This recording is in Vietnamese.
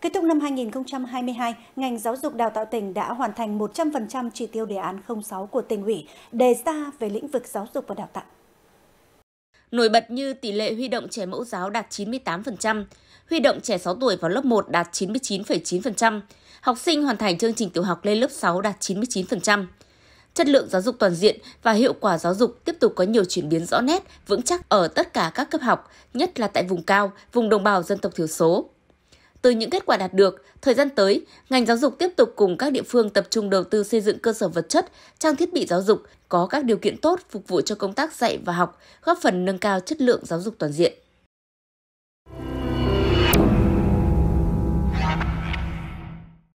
Kết thúc năm 2022, ngành giáo dục đào tạo tỉnh đã hoàn thành 100% chỉ tiêu đề án 06 của tỉnh ủy đề ra về lĩnh vực giáo dục và đào tạo. Nổi bật như tỷ lệ huy động trẻ mẫu giáo đạt 98%, huy động trẻ 6 tuổi vào lớp 1 đạt 99,9%, học sinh hoàn thành chương trình tiểu học lên lớp 6 đạt 99%. Chất lượng giáo dục toàn diện và hiệu quả giáo dục tiếp tục có nhiều chuyển biến rõ nét, vững chắc ở tất cả các cấp học, nhất là tại vùng cao, vùng đồng bào dân tộc thiểu số. Từ những kết quả đạt được, thời gian tới, ngành giáo dục tiếp tục cùng các địa phương tập trung đầu tư xây dựng cơ sở vật chất, trang thiết bị giáo dục có các điều kiện tốt phục vụ cho công tác dạy và học, góp phần nâng cao chất lượng giáo dục toàn diện.